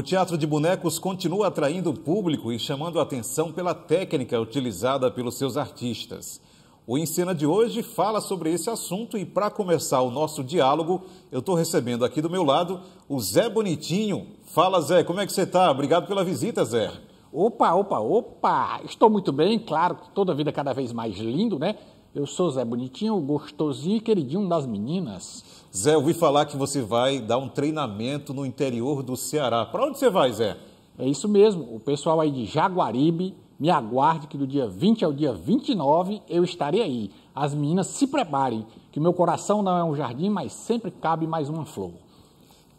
O teatro de bonecos continua atraindo o público e chamando a atenção pela técnica utilizada pelos seus artistas. O Encena de hoje fala sobre esse assunto e para começar o nosso diálogo, eu estou recebendo aqui do meu lado o Zé Bonitinho. Fala Zé, como é que você está? Obrigado pela visita, Zé. Opa, opa, opa! Estou muito bem, claro, toda a vida cada vez mais lindo, né? Eu sou Zé Bonitinho, o gostosinho e queridinho das meninas. Zé, ouvi falar que você vai dar um treinamento no interior do Ceará. Para onde você vai, Zé? É isso mesmo. O pessoal aí de Jaguaribe, me aguarde que do dia 20 ao dia 29 eu estarei aí. As meninas se preparem, que meu coração não é um jardim, mas sempre cabe mais uma flor.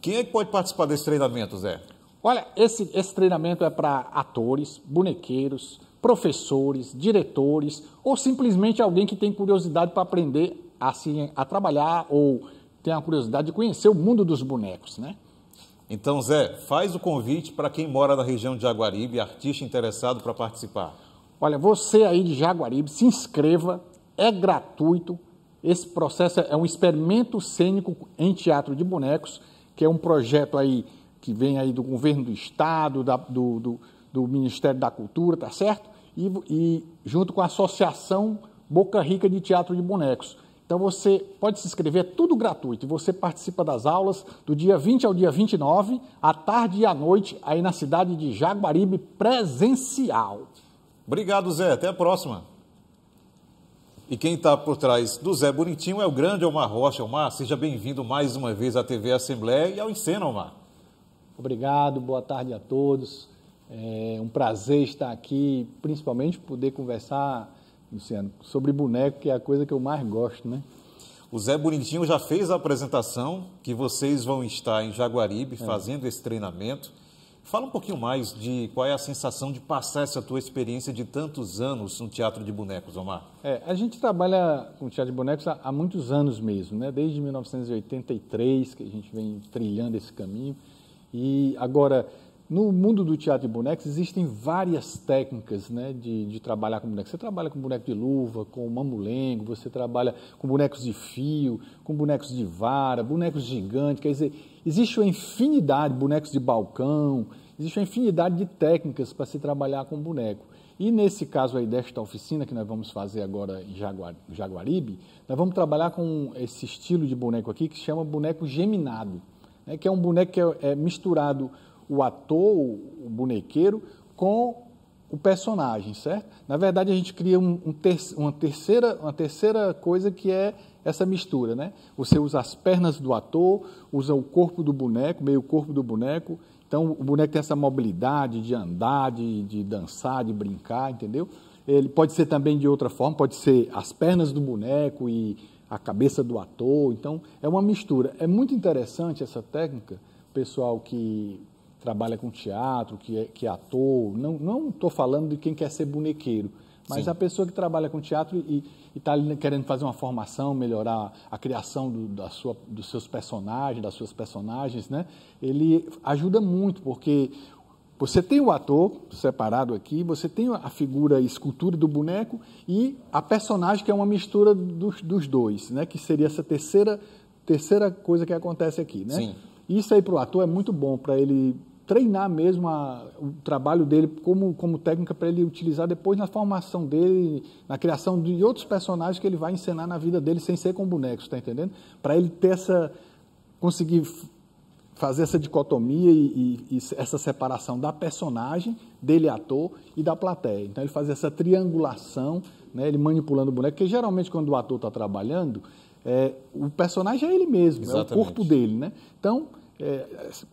Quem é que pode participar desse treinamento, Zé? Olha, esse, esse treinamento é para atores, bonequeiros, professores, diretores ou simplesmente alguém que tem curiosidade para aprender a, a trabalhar ou tem a curiosidade de conhecer o mundo dos bonecos, né? Então, Zé, faz o convite para quem mora na região de Jaguaribe, artista interessado para participar. Olha, você aí de Jaguaribe, se inscreva, é gratuito. Esse processo é um experimento cênico em teatro de bonecos, que é um projeto aí que vem aí do governo do estado, da, do, do, do Ministério da Cultura, tá certo? e, e junto com a Associação Boca Rica de Teatro de Bonecos. Então você pode se inscrever, é tudo gratuito. Você participa das aulas do dia 20 ao dia 29, à tarde e à noite, aí na cidade de Jaguaribe, presencial. Obrigado, Zé. Até a próxima. E quem está por trás do Zé Bonitinho é o grande Omar Rocha. Omar, seja bem-vindo mais uma vez à TV Assembleia e ao Encena, Omar. Obrigado, boa tarde a todos. É um prazer estar aqui, principalmente poder conversar, Luciano, sobre boneco, que é a coisa que eu mais gosto, né? O Zé Bonitinho já fez a apresentação que vocês vão estar em Jaguaribe é. fazendo esse treinamento. Fala um pouquinho mais de qual é a sensação de passar essa tua experiência de tantos anos no teatro de bonecos, Omar. É, a gente trabalha com teatro de bonecos há, há muitos anos mesmo, né? Desde 1983 que a gente vem trilhando esse caminho. E agora no mundo do teatro de bonecos existem várias técnicas né, de, de trabalhar com bonecos. Você trabalha com boneco de luva, com mamulengo, você trabalha com bonecos de fio, com bonecos de vara, bonecos gigantes. Quer dizer, existe uma infinidade de bonecos de balcão, existe uma infinidade de técnicas para se trabalhar com boneco. E nesse caso aí desta oficina que nós vamos fazer agora em Jaguaribe, nós vamos trabalhar com esse estilo de boneco aqui que se chama boneco geminado, né, que é um boneco que é, é misturado o ator, o bonequeiro, com o personagem, certo? Na verdade, a gente cria um, um ter, uma, terceira, uma terceira coisa que é essa mistura, né? Você usa as pernas do ator, usa o corpo do boneco, meio corpo do boneco. Então, o boneco tem essa mobilidade de andar, de, de dançar, de brincar, entendeu? Ele pode ser também de outra forma, pode ser as pernas do boneco e a cabeça do ator. Então, é uma mistura. É muito interessante essa técnica, pessoal que trabalha com teatro, que é, que é ator. Não estou falando de quem quer ser bonequeiro, mas Sim. a pessoa que trabalha com teatro e está querendo fazer uma formação, melhorar a criação do, da sua, dos seus personagens, das suas personagens, né? ele ajuda muito, porque você tem o ator separado aqui, você tem a figura e escultura do boneco e a personagem, que é uma mistura dos, dos dois, né? que seria essa terceira, terceira coisa que acontece aqui. Né? Sim. Isso aí para o ator é muito bom, para ele treinar mesmo a, o trabalho dele como, como técnica para ele utilizar depois na formação dele, na criação de outros personagens que ele vai encenar na vida dele sem ser com bonecos, está entendendo? Para ele ter essa. conseguir fazer essa dicotomia e, e, e, essa separação da personagem, dele ator e da plateia. Então ele faz essa triangulação, né, ele manipulando o boneco, porque geralmente quando o ator está trabalhando, é, o personagem é ele mesmo, Exatamente. é o corpo dele. Né? Então é,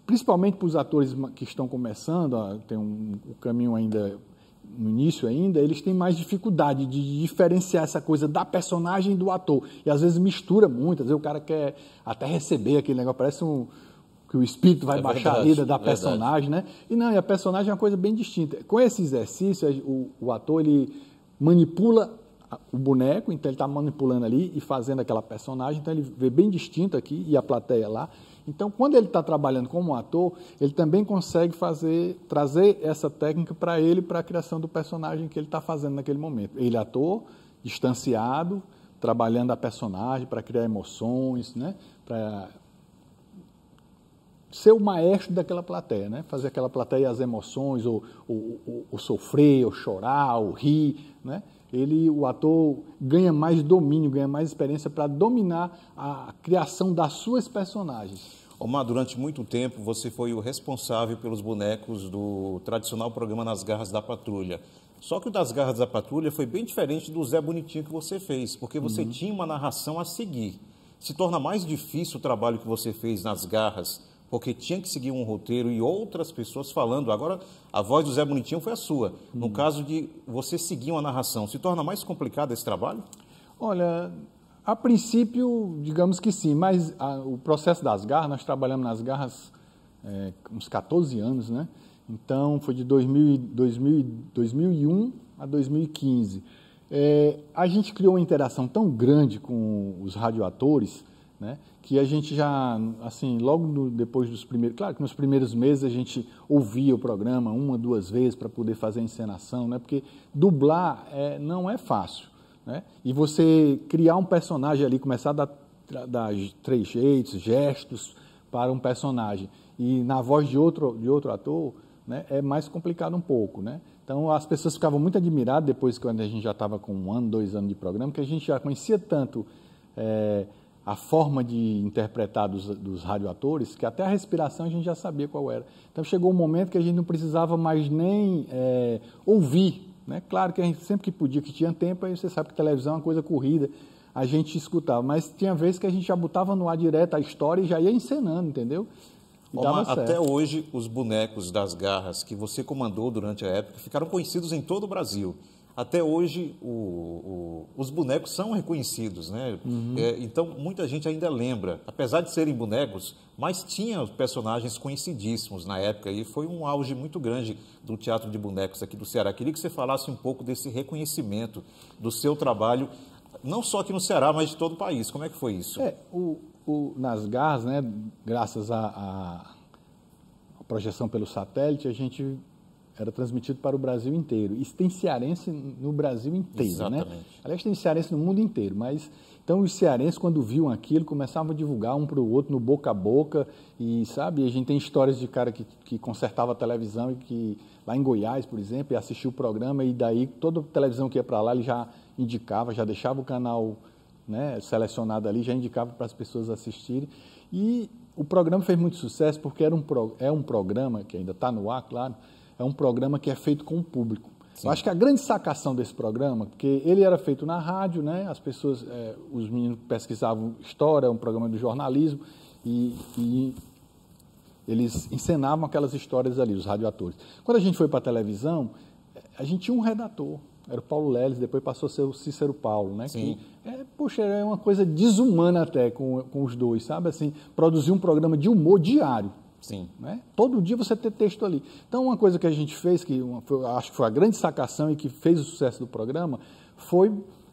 principalmente para os atores que estão começando, tem um, um caminho ainda no início ainda, eles têm mais dificuldade de diferenciar essa coisa da personagem do ator. E às vezes mistura muito, às vezes o cara quer até receber aquele negócio, parece um que o espírito vai é baixar verdade, a vida da é personagem, né? E não, e a personagem é uma coisa bem distinta. Com esse exercício, o, o ator ele manipula o boneco, então ele está manipulando ali e fazendo aquela personagem, então ele vê bem distinto aqui e a plateia lá. Então, quando ele está trabalhando como ator, ele também consegue fazer, trazer essa técnica para ele, para a criação do personagem que ele está fazendo naquele momento. Ele é ator, distanciado, trabalhando a personagem para criar emoções, né? para ser o maestro daquela plateia, né? fazer aquela plateia as emoções, ou, sofrer, ou chorar, ou rir, né? ele, o ator ganha mais domínio, ganha mais experiência para dominar a criação das suas personagens. Omar, durante muito tempo você foi o responsável pelos bonecos do tradicional programa Nas Garras da Patrulha. Só que o das Garras da Patrulha foi bem diferente do Zé Bonitinho que você fez, porque você uhum. tinha uma narração a seguir. Se torna mais difícil o trabalho que você fez nas garras porque tinha que seguir um roteiro e outras pessoas falando. Agora, a voz do Zé Bonitinho foi a sua. No hum. caso de você seguir uma narração, se torna mais complicado esse trabalho? Olha, a princípio, digamos que sim, mas a, o processo das garras, nós trabalhamos nas garras é, uns 14 anos, né? Então, foi de 2000, 2000, 2001 a 2015. É, a gente criou uma interação tão grande com os radioatores né? que a gente já, assim, logo no, depois dos primeiros, claro que nos primeiros meses a gente ouvia o programa uma, duas vezes para poder fazer a encenação, né? porque dublar é, não é fácil, né? e você criar um personagem ali, começar a dar, dar trejeitos, gestos para um personagem, e na voz de outro, de outro ator, né? é mais complicado um pouco, né? Então as pessoas ficavam muito admiradas depois que a gente já estava com um ano, dois anos de programa, que a gente já conhecia tanto é, a forma de interpretar dos, dos radioatores, que até a respiração a gente já sabia qual era. Então chegou um momento que a gente não precisava mais nem é, ouvir. Né? Claro que a gente sempre que podia, que tinha tempo, aí você sabe que televisão é uma coisa corrida, a gente escutava. Mas tinha vezes que a gente já botava no ar direto a história e já ia encenando, entendeu? Oma, até hoje, os bonecos das garras que você comandou durante a época ficaram conhecidos em todo o Brasil. Até hoje, o, o, os bonecos são reconhecidos, né? Uhum. É, então, muita gente ainda lembra, apesar de serem bonecos, mas tinha personagens conhecidíssimos na época e foi um auge muito grande do teatro de bonecos aqui do Ceará. Queria que você falasse um pouco desse reconhecimento do seu trabalho, não só aqui no Ceará, mas de todo o país. Como é que foi isso? É, o, o, nas garras, né, graças à projeção pelo satélite, a gente era transmitido para o Brasil inteiro. E tem cearense no Brasil inteiro, né? Exatamente. né? Aliás, tem cearense no mundo inteiro, mas então os cearenses quando viam aquilo começavam a divulgar um para o outro no boca a boca e sabe, a gente tem histórias de cara que, que consertava a televisão e que lá em Goiás, por exemplo, assistiu o programa e daí toda a televisão que ia para lá ele já indicava, já deixava o canal né, selecionado ali, já indicava para as pessoas assistirem. E o programa fez muito sucesso porque era um pro, é um programa que ainda está no ar, claro, é um programa que é feito com o público. Sim. Eu acho que a grande sacação desse programa, porque ele era feito na rádio, né? As pessoas, é, os meninos pesquisavam história, é um programa de jornalismo, e, e eles encenavam aquelas histórias ali, os radioatores. Quando a gente foi para a televisão, a gente tinha um redator, era o Paulo Leles, depois passou a ser o Cícero Paulo, né? Sim. Que, é, poxa, é uma coisa desumana até com, com os dois, sabe? Assim, produzir um programa de humor diário. Sim. Né? Todo dia você tem texto ali. Então, uma coisa que a gente fez, que uma, foi, acho que foi a grande sacação e que fez o sucesso do programa, foi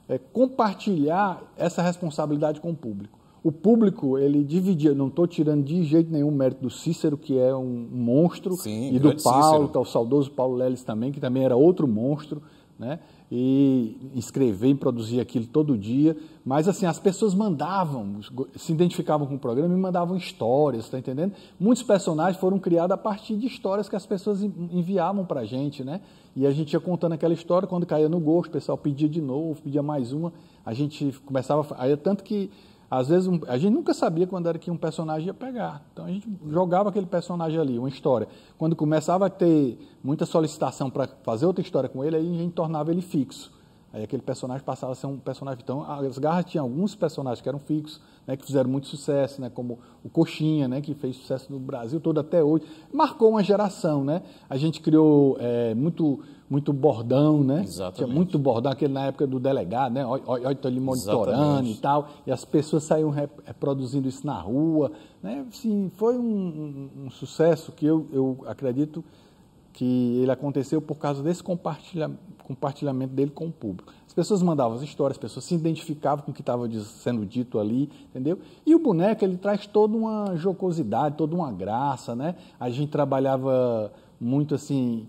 é, compartilhar essa responsabilidade com o público. O público, ele dividia, não estou tirando de jeito nenhum o mérito do Cícero, que é um monstro, Sim, e do Paulo, tá, o saudoso Paulo Leles também, que também era outro monstro, né? e escrever e produzir aquilo todo dia, mas assim, as pessoas mandavam, se identificavam com o programa e mandavam histórias, está entendendo? Muitos personagens foram criados a partir de histórias que as pessoas enviavam para a gente, né? E a gente ia contando aquela história, quando caía no gosto, o pessoal pedia de novo, pedia mais uma, a gente começava, aí tanto que às vezes, um, a gente nunca sabia quando era que um personagem ia pegar. Então, a gente jogava aquele personagem ali, uma história. Quando começava a ter muita solicitação para fazer outra história com ele, aí a gente tornava ele fixo. Aí aquele personagem passava a ser um personagem. Então, as garras tinham alguns personagens que eram fixos, né, que fizeram muito sucesso, né, como o Coxinha, né, que fez sucesso no Brasil todo até hoje. Marcou uma geração, né? A gente criou é, muito muito bordão, né? Exatamente. Tinha muito bordão, aquele na época do delegado, né? Olha, estou ali monitorando Exatamente. e tal. E as pessoas saíam reproduzindo é, isso na rua. Né? Assim, foi um, um, um sucesso que eu, eu acredito que ele aconteceu por causa desse compartilha, compartilhamento dele com o público. As pessoas mandavam as histórias, as pessoas se identificavam com o que estava sendo dito ali, entendeu? E o boneco, ele traz toda uma jocosidade, toda uma graça, né? A gente trabalhava muito assim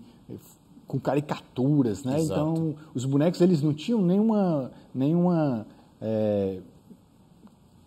com caricaturas, né? Exato. Então, os bonecos, eles não tinham nenhuma nenhuma é,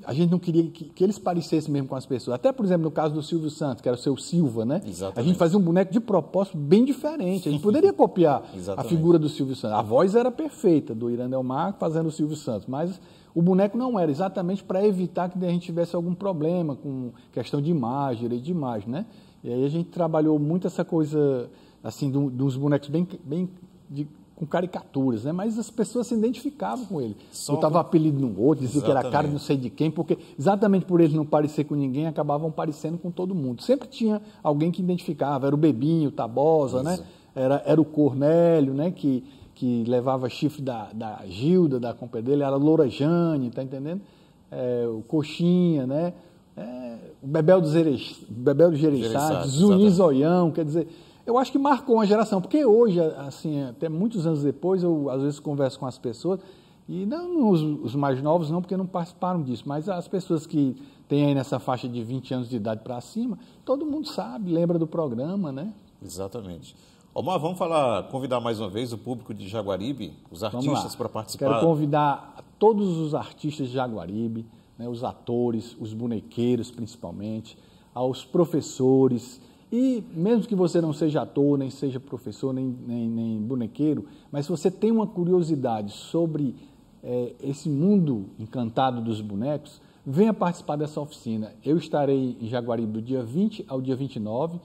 a gente não queria que, que, eles parecessem mesmo com as pessoas. Até, por exemplo, no caso do Silvio Santos, que era o seu Silva, né? Exatamente. A gente fazia um boneco de propósito bem diferente. A gente poderia copiar a figura do Silvio Santos. A voz era perfeita do Irandel Marco fazendo o Silvio Santos, mas o boneco não era, exatamente para evitar que a gente tivesse algum problema com questão de imagem, direito de imagem, né? E aí a gente trabalhou muito essa coisa, assim, dos bonecos bem, bem de, com caricaturas, né? mas as pessoas se identificavam com ele. Só Botava por... apelido no outro, dizia exatamente. que era cara não sei de quem, porque exatamente por ele não parecer com ninguém, acabavam parecendo com todo mundo. Sempre tinha alguém que identificava, era o Bebinho, o Tabosa, né? Era, era o Cornélio, né? Que, que levava chifre da, da Gilda, da companhia dele, era a Loura Jane, tá entendendo? É, o Coxinha, né? É, o Bebel dos Jerez, Bebel dos Jerezá, Zuni Zoião, quer dizer, eu acho que marcou uma geração, porque hoje, assim, até muitos anos depois, eu às vezes converso com as pessoas, e não os, os mais novos não, porque não participaram disso, mas as pessoas que têm aí nessa faixa de 20 anos de idade para cima, todo mundo sabe, lembra do programa, né? Exatamente. Omar, vamos falar, convidar mais uma vez o público de Jaguaribe, os artistas para participar. Quero convidar todos os artistas de Jaguaribe, né, os atores, os bonequeiros principalmente, aos professores, e mesmo que você não seja ator, nem seja professor, nem, nem, nem bonequeiro, mas se você tem uma curiosidade sobre é, esse mundo encantado dos bonecos, venha participar dessa oficina. Eu estarei em Jaguari do dia 20 ao dia 29,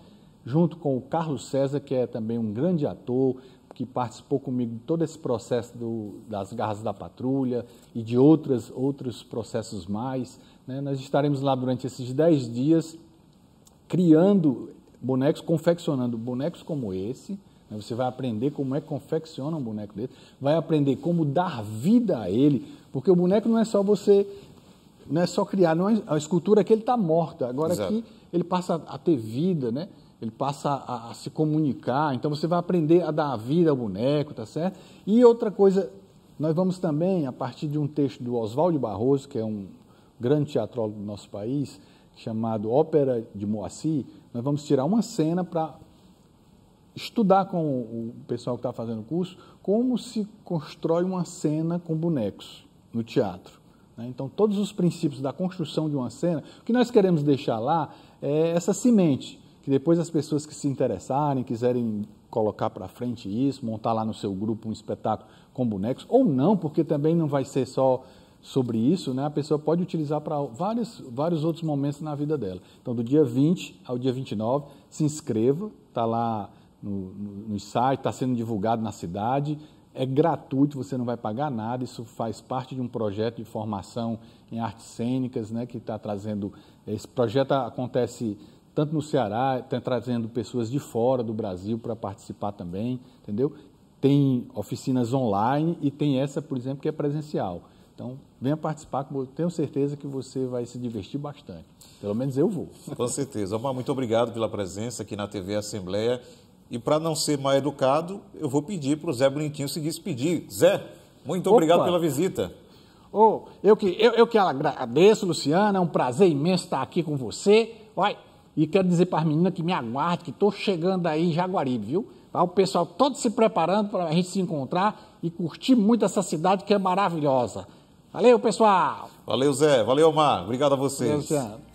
junto com o Carlos César, que é também um grande ator, que participou comigo de todo esse processo do, das garras da patrulha e de outras, outros processos mais. Né? Nós estaremos lá durante esses 10 dias criando bonecos confeccionando bonecos como esse. Né? Você vai aprender como é que confecciona um boneco desse, vai aprender como dar vida a ele, porque o boneco não é só você, não é só criar, não é, a escultura aqui é ele está morta, agora Exato. aqui ele passa a ter vida, né? ele passa a, a, se comunicar, então você vai aprender a dar vida ao boneco, tá certo? E outra coisa, nós vamos também, a partir de um texto do Oswaldo Barroso, que é um grande teatrólogo do nosso país, chamado Ópera de Moacir, nós vamos tirar uma cena para estudar com o pessoal que está fazendo o curso como se constrói uma cena com bonecos no teatro. Né? Então, todos os princípios da construção de uma cena, o que nós queremos deixar lá é essa semente, que depois as pessoas que se interessarem, quiserem colocar para frente isso, montar lá no seu grupo um espetáculo com bonecos, ou não, porque também não vai ser só sobre isso, né, a pessoa pode utilizar para vários, vários outros momentos na vida dela. Então, do dia 20 ao dia 29, se inscreva, está lá no, no, no site, está sendo divulgado na cidade, é gratuito, você não vai pagar nada, isso faz parte de um projeto de formação em artes cênicas, né, que está trazendo, esse projeto acontece tanto no Ceará, está trazendo pessoas de fora do Brasil para participar também, entendeu? Tem oficinas online e tem essa, por exemplo, que é presencial. Então, venha participar, tenho certeza que você vai se divertir bastante. Pelo menos eu vou. Com certeza. Omar, muito obrigado pela presença aqui na TV Assembleia. E para não ser mal educado, eu vou pedir para o Zé Bonitinho se despedir. Zé, muito obrigado Opa. pela visita. Oh, eu, que, eu, eu que agradeço, Luciana. É um prazer imenso estar aqui com você. Olha, e quero dizer para as meninas que me aguarde, que estou chegando aí em Jaguaribe, viu? Tá o pessoal todo se preparando para a gente se encontrar e curtir muito essa cidade que é maravilhosa. Valeu, pessoal. Valeu, Zé. Valeu, Mar. Obrigado a vocês. Valeu,